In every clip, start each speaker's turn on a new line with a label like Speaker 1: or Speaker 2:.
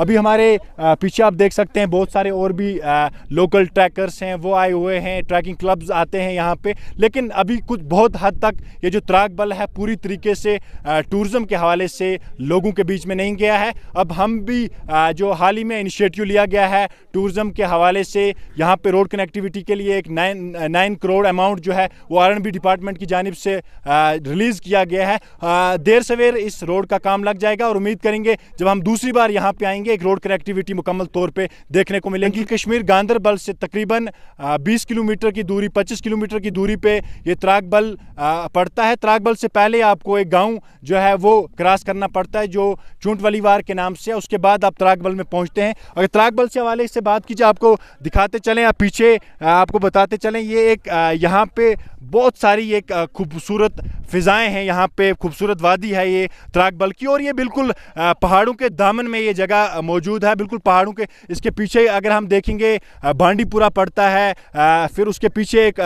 Speaker 1: अभी हमारे पीछे आप देख सकते हैं बहुत सारे और भी लोकल ट्रैकर्स हैं वो आए हुए हैं ट्रैकिंग क्लब्स आते हैं यहाँ पे लेकिन अभी कुछ बहुत हद तक ये जो त्राक बल है पूरी तरीके से टूरिज़म के हवाले से लोगों के बीच में नहीं गया है अब हम भी जो हाल ही में इनिशिएटिव लिया गया है टूरिज़म के हवाले से यहाँ पर रोड कनेक्टिविटी के लिए एक नाइन नाइन करोड़ अमाउंट जो है वो आर डिपार्टमेंट की जानब से रिलीज़ किया गया है देर सवेर इस रोड का काम लग जाएगा और उम्मीद करेंगे जब हम दूसरी बार यहाँ पर आएंगे जाएंगे एक रोड कनेक्टिविटी मुकम्मल तौर पर देखने को मिलेंगी कश्मीर गांधरबल से तकरीबन बीस किलोमीटर की दूरी पच्चीस किलोमीटर की दूरी पर यह त्राकबल पड़ता है त्राकबल से पहले आपको एक गाँव जो है वो क्रॉस करना पड़ता है जो चूंट चूंटवलीवार के नाम से उसके बाद आप त्राकबल में पहुँचते हैं अगर त्राकबल से हवाले से बात कीजिए आपको दिखाते चलें या पीछे आपको बताते चलें ये एक यहाँ पे बहुत सारी एक खूबसूरत फ़िज़ाएँ हैं यहाँ पे खूबसूरत वादी है ये त्राकबल की और ये बिल्कुल पहाड़ों के दामन में ये जगह मौजूद है बिल्कुल पहाड़ों के इसके पीछे अगर हम देखेंगे बांडीपुरा पड़ता है फिर उसके पीछे एक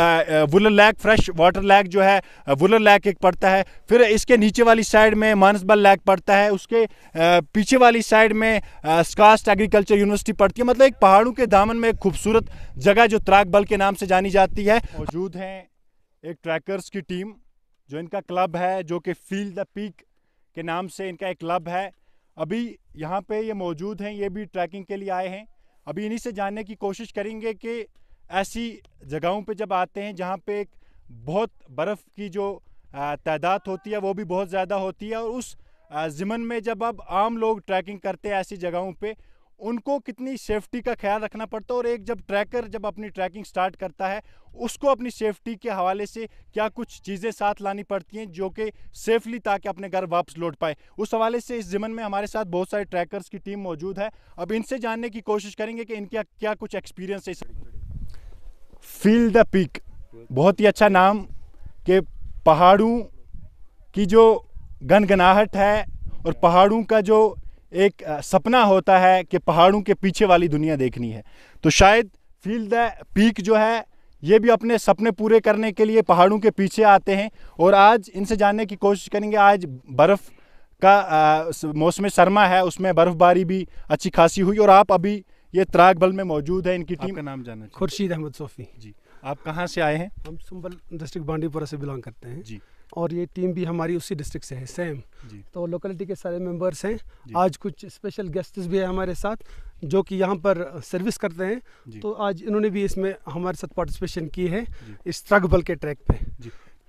Speaker 1: Wular lake fresh water lake जो है वुलर लैक एक पड़ता है फिर इसके नीचे वाली साइड में मानसबल लैक पड़ता है उसके पीछे वाली साइड में स्कास्ट एग्रीकल्चर यूनिवर्सिटी पड़ती है मतलब एक पहाड़ों के दामन में एक खूबसूरत जगह जो बल के नाम से जानी जाती है मौजूद हैं एक ट्रैकर्स की टीम जो इनका क्लब है जो कि फील द पीक के नाम से इनका एक क्लब है अभी यहाँ पे ये मौजूद हैं ये भी ट्रैकिंग के लिए आए हैं अभी इन्हीं से जानने की कोशिश करेंगे कि ऐसी जगहों पे जब आते हैं जहाँ पे एक बहुत बर्फ़ की जो तादाद होती है वो भी बहुत ज़्यादा होती है और उस ज़िमन में जब अब आम लोग ट्रैकिंग करते हैं ऐसी जगहों पे उनको कितनी सेफ्टी का ख्याल रखना पड़ता है और एक जब ट्रैकर जब अपनी ट्रैकिंग स्टार्ट करता है उसको अपनी सेफ्टी के हवाले से क्या कुछ चीज़ें साथ लानी पड़ती हैं जो कि सेफली ताकि अपने घर वापस लौट पाए उस हवाले से इस जिमन में हमारे साथ बहुत सारे ट्रैकर्स की टीम मौजूद है अब इनसे जानने की कोशिश करेंगे कि इनका क्या कुछ एक्सपीरियंस है फील द पीक बहुत ही अच्छा नाम के पहाड़ों की जो गनगनाहट है और पहाड़ों का जो एक सपना होता है कि पहाड़ों के पीछे वाली दुनिया देखनी है तो शायद फील द पीक जो है ये भी अपने सपने पूरे करने के लिए पहाड़ों के पीछे आते हैं और आज इनसे जानने की कोशिश करेंगे आज बर्फ़ का मौसम सरमा है उसमें बर्फ़बारी भी अच्छी खासी हुई और आप अभी ये त्रागबल में मौजूद है इनकी टीम का नाम जाना खुर्शीद अहमद सोफ़ी
Speaker 2: जी आप कहाँ से आए हैं हम सुंबल डिस्ट्रिक्ट बांडीपुरा से बिलोंग करते हैं जी और ये टीम भी हमारी उसी डिस्ट्रिक्ट से है सेम तो लोकेलिटी के सारे मेंबर्स हैं आज कुछ स्पेशल गेस्ट भी है हमारे साथ जो कि यहाँ पर सर्विस करते हैं तो आज इन्होंने भी इसमें हमारे साथ पार्टिसिपेशन की है इस ट्रक बल के ट्रैक पे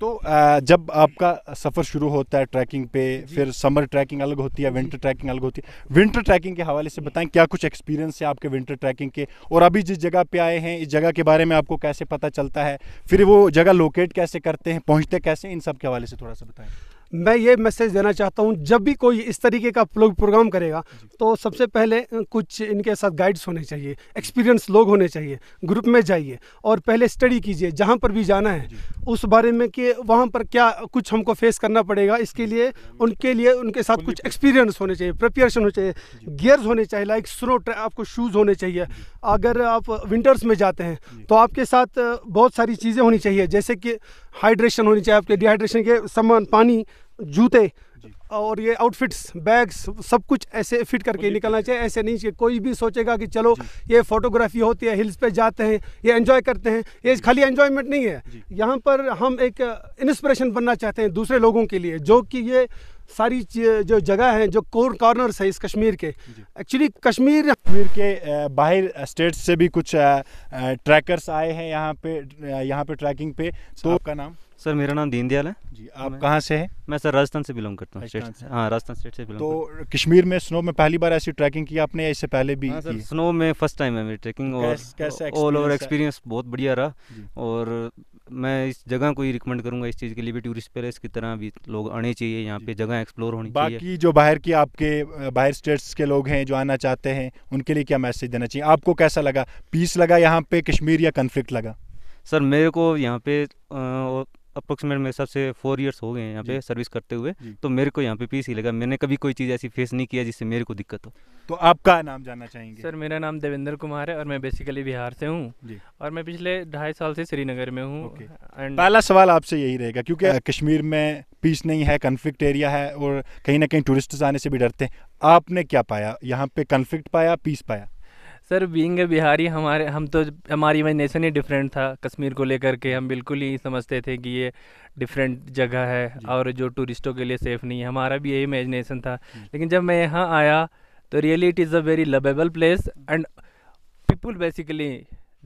Speaker 1: तो जब आपका सफ़र शुरू होता है ट्रैकिंग पे फिर समर ट्रैकिंग अलग होती है विंटर ट्रैकिंग अलग होती है विंटर ट्रैकिंग के हवाले से बताएं क्या कुछ एक्सपीरियंस है आपके विंटर ट्रैकिंग के और अभी जिस जगह पे आए हैं इस जगह के बारे में आपको
Speaker 2: कैसे पता चलता है फिर वो जगह लोकेट कैसे करते हैं पहुँचते कैसे इन सब के हवाले से थोड़ा सा बताएँ मैं ये मैसेज देना चाहता हूँ जब भी कोई इस तरीके का प्रोग्राम करेगा तो सबसे पहले कुछ इनके साथ गाइड्स होने चाहिए एक्सपीरियंस लोग होने चाहिए ग्रुप में जाइए और पहले स्टडी कीजिए जहाँ पर भी जाना है उस बारे में कि वहाँ पर क्या कुछ हमको फेस करना पड़ेगा इसके लिए उनके लिए उनके साथ कुछ एक्सपीरियंस होने चाहिए प्रिपेरेशन होने चाहिए गियर्स होने चाहिए लाइक स्नो आपको शूज़ होने चाहिए अगर आप विंटर्स में जाते हैं तो आपके साथ बहुत सारी चीज़ें होनी चाहिए जैसे कि हाइड्रेशन होनी चाहिए आपके डिहाइड्रेशन के सामान पानी जूते और ये आउटफिट्स बैग्स सब कुछ ऐसे फिट करके निकलना चाहिए ऐसे नहीं चाहिए कोई भी सोचेगा कि चलो ये फोटोग्राफी होती है हिल्स पे जाते हैं ये एंजॉय करते हैं ये खाली एंजॉयमेंट नहीं है यहाँ पर हम एक इंस्पिरेशन बनना चाहते हैं दूसरे लोगों के लिए जो कि ये सारी जो जगह है जो कोर कॉर्नर्स है इस कश्मीर के एक्चुअली कश्मीर कश्मीर के बाहर स्टेट से भी कुछ ट्रैकर्स आए हैं
Speaker 1: यहाँ पे यहाँ पे ट्रैकिंग पे तो आपका नाम
Speaker 3: सर मेरा नाम दीनदयाल है जी आप कहाँ से हैं मैं सर राजस्थान से बिलोंग करता हूँ हाँ राजस्थान स्टेट से बिलोंग तो
Speaker 1: कश्मीर में स्नो में पहली बार ऐसी ट्रैकिंग की आपने इससे पहले भी हाँ, सर,
Speaker 3: स्नो में फर्स्ट टाइम है मेरी ट्रैकिंग तो और ऑल ओवर एक्सपीरियंस बहुत बढ़िया रहा और मैं इस जगह को ही रिकमेंड करूंगा इस चीज़ के लिए भी टूरिस्ट प्लेस की तरह भी लोग आने चाहिए यहाँ पे जगह एक्सप्लोर होनी चाहिए बाकी
Speaker 1: जो बाहर की आपके बाहर स्टेट्स के लोग हैं जो आना चाहते हैं उनके लिए क्या मैसेज देना चाहिए आपको कैसा लगा पीस लगा यहाँ पे कश्मीर या कन्फ्लिक्ट लगा
Speaker 3: सर मेरे को यहाँ पे अप्रोक्सीमेट मेरे हिसाब से फोर ईयर्स हो गए हैं यहाँ पे सर्विस करते हुए तो मेरे को यहाँ पे पीस ही लगा मैंने कभी कोई चीज़ ऐसी फेस नहीं किया जिससे मेरे को दिक्कत हो तो आपका नाम जानना चाहेंगे सर मेरा नाम देवेंद्र कुमार है और मैं बेसिकली बिहार से हूँ और मैं पिछले ढाई साल से श्रीनगर में हूँ पहला
Speaker 1: सवाल आपसे यही रहेगा क्योंकि कश्मीर में पीस नहीं है कन्फ्लिक्ट एरिया है और कहीं ना कहीं टूरिस्ट आने से भी डरते हैं आपने क्या पाया यहाँ पे कन्फ्लिक्ट पाया पीस पाया
Speaker 3: सर बींग बिहारी हमारे हम तो हमारी इमेजिनेशन ही डिफरेंट था कश्मीर को लेकर के हम बिल्कुल ही समझते थे कि ये डिफरेंट जगह है और जो टूरिस्टों के लिए सेफ़ नहीं है हमारा भी यही इमेजिनेशन था लेकिन जब मैं यहाँ आया तो really it is a very lovable place and people basically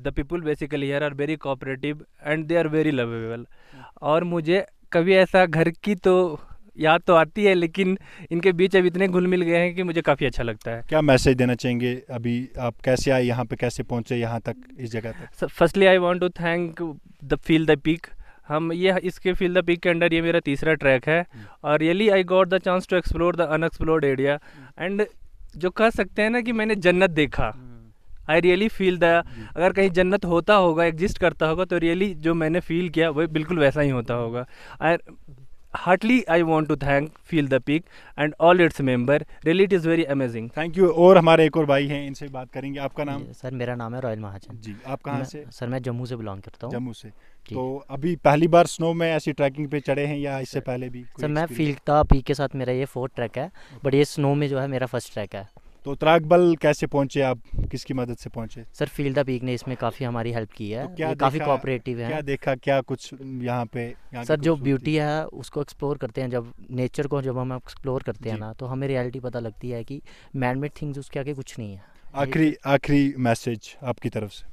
Speaker 3: the people basically here are very cooperative and they are very lovable और मुझे कभी ऐसा घर की तो याद तो आती है लेकिन इनके बीच अब इतने घुल मिल गए हैं कि मुझे काफ़ी अच्छा लगता है
Speaker 1: क्या मैसेज देना चाहेंगे अभी आप कैसे आए यहाँ पे कैसे पहुँचे यहाँ तक इस जगह
Speaker 3: तक firstly I want to thank the Feel the Peak हम ये इसके फील द पिक के अंडर ये मेरा तीसरा ट्रैक है हम्म। और really I got the chance to explore the unexplored area and जो कह सकते हैं ना कि मैंने जन्नत देखा आई रियली फील द अगर कहीं जन्नत होता होगा एग्जिस्ट करता होगा तो रियली जो मैंने फील किया वो बिल्कुल वैसा ही होता होगा heartily I want to thank Feel the Peak and all its member really it is very amazing thank you और
Speaker 1: हमारे एक और भाई हैं इनसे बात करेंगे आपका नाम सर मेरा
Speaker 3: नाम है रॉयल महाजन जी आप कहाँ से सर मैं जम्मू से बिलोंग करता हूँ जम्मू से तो
Speaker 1: अभी पहली बार स्नो में ऐसी ट्रैकिंग पे चढ़े हैं या इससे पहले भी सर मैं
Speaker 3: फील्ड था पीक के साथ मेरा ये फोर्थ ट्रैक है बट ये स्नो में जो है मेरा फर्स्ट ट्रैक है
Speaker 1: तो त्रागबल कैसे पहुंचे आप किसकी मदद से पहुंचे
Speaker 3: सर फील्ड पीक ने इसमें काफ़ी हमारी हेल्प की है तो क्या काफ़ी कोऑपरेटिव है क्या देखा क्या कुछ यहाँ पे यहां सर जो ब्यूटी है उसको एक्सप्लोर करते हैं जब नेचर को जब हम एक्सप्लोर करते हैं ना तो हमें रियलिटी पता लगती है कि मैनमेड थिंग्स उसके आगे कुछ नहीं है आखिरी आखिरी मैसेज आपकी तरफ से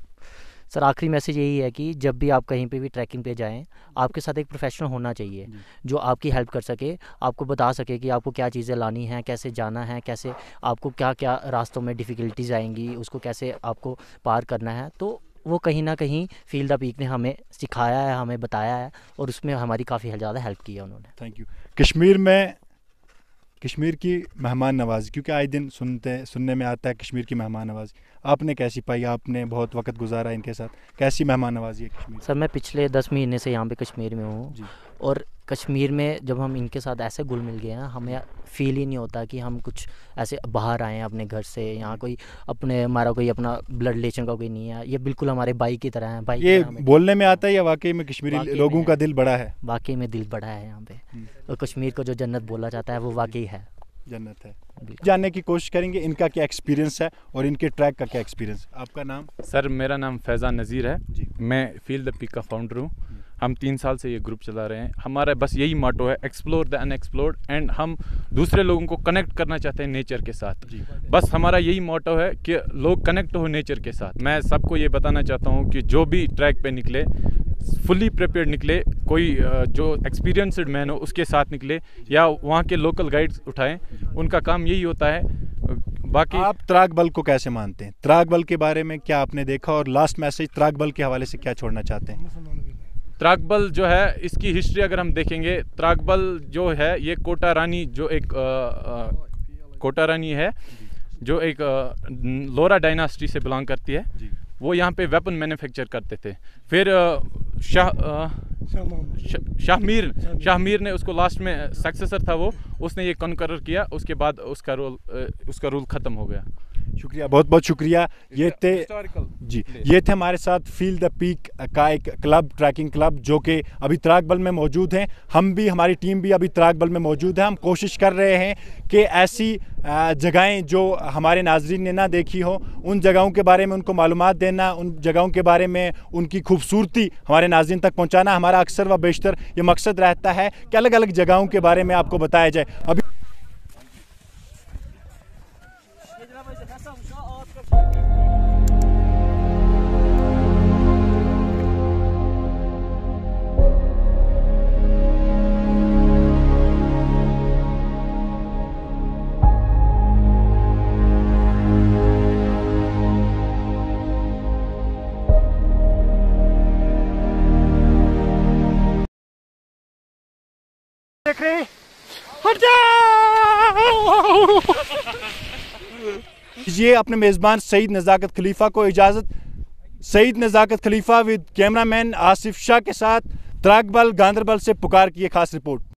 Speaker 3: सर आखिरी मैसेज यही है कि जब भी आप कहीं पे भी ट्रैकिंग पे जाएं आपके साथ एक प्रोफेशनल होना चाहिए जो आपकी हेल्प कर सके आपको बता सके कि आपको क्या चीज़ें लानी हैं कैसे जाना है कैसे आपको क्या क्या रास्तों में डिफ़िकल्टीज आएंगी उसको कैसे आपको पार करना है तो वो कहीं ना कहीं फील्ड द पीक ने हमें सिखाया है हमें बताया है और उसमें हमारी काफ़ी ज़्यादा हेल्प की है उन्होंने थैंक यू
Speaker 1: कश्मीर में कश्मीर की मेहमान नवाजी क्योंकि आए दिन सुनते सुनने में आता है कश्मीर की मेहमान नवाजी आपने कैसी पाई आपने बहुत वक्त गुजारा इनके साथ कैसी मेहमान नवाजी
Speaker 3: है कश्मीर सर मैं पिछले दस महीने से यहाँ पे कश्मीर में हूँ और कश्मीर में जब हम इनके साथ ऐसे घुल मिल गए हैं हमें फील ही नहीं होता कि हम कुछ ऐसे बाहर आए हैं अपने घर से यहाँ कोई अपने हमारा कोई अपना ब्लड रिलेशन का कोई नहीं है ये बिल्कुल हमारे भाई की तरह है भाई ये बोलने में आता है या वाकई में कश्मीरी लोगों का दिल बड़ा है वाकई में दिल बड़ा है यहाँ पे हम्म। और
Speaker 1: कश्मीर को जो जन्नत बोला जाता है वो वाकई है जन्नत है जानने की कोशिश करेंगे इनका क्या एक्सपीरियंस है और इनके ट्रैक का क्या एक्सपीरियंस
Speaker 4: है आपका नाम सर मेरा नाम फैज़ान नज़ीर है मैं फील्ड द पिक का फाउंडर हूँ हम तीन साल से ये ग्रुप चला रहे हैं हमारा बस यही मोटो है एक्सप्लोर द अनएक्सप्लोर्ड एंड हम दूसरे लोगों को कनेक्ट करना चाहते हैं नेचर के साथ बस हमारा यही मोटो है कि लोग कनेक्ट हो नेचर के साथ मैं सबको ये बताना चाहता हूँ कि जो भी ट्रैक पे निकले फुली प्रिपेयर निकले कोई जो एक्सपीरियंसड मैन हो उसके साथ निकले या वहाँ के लोकल गाइड्स उठाएं उनका काम यही होता है बाकी आप
Speaker 1: त्राग बल को कैसे मानते हैं त्राग बल के बारे में क्या आपने देखा और लास्ट मैसेज त्राग बल के हवाले से क्या छोड़ना चाहते हैं
Speaker 4: त्राकबल जो है इसकी हिस्ट्री अगर हम देखेंगे त्रागबल जो है ये कोटा रानी जो एक आ, आ, कोटा रानी है जो एक आ, लोरा डायनास्टी से बिलोंग करती है वो यहाँ पे वेपन मैन्युफैक्चर करते थे फिर शाह शाहमीर शाहमीर ने उसको लास्ट में सक्सेसर था वो उसने ये कॉन्करर किया उसके बाद उसका रोल उसका रोल ख़त्म हो गया
Speaker 1: शुक्रिया बहुत बहुत शुक्रिया ये थे जी ये थे हमारे साथ फील द पीक का एक क्लब ट्रैकिंग क्लब जो कि अभी त्राकबल में मौजूद हैं हम भी हमारी टीम भी अभी बल में मौजूद है हम कोशिश कर रहे हैं कि ऐसी जगहें जो हमारे नाजरन ने ना देखी हो उन जगहों के बारे में उनको मालूम देना उन जगहों के बारे में उनकी खूबसूरती हमारे नाजरन तक पहुँचाना हमारा अक्सर व बेशतर ये मकसद रहता है कि अलग अलग जगहों के बारे में आपको बताया जाए अभी
Speaker 2: देख रहे हट जाओ
Speaker 1: ये अपने मेज़बान सईद नज़ाकत खलीफा को इजाज़त सईद नज़ाकत खलीफा विद कैमरामैन आसिफ शाह के साथ त्राकबल गांधरबल से पुकार की एक खास रिपोर्ट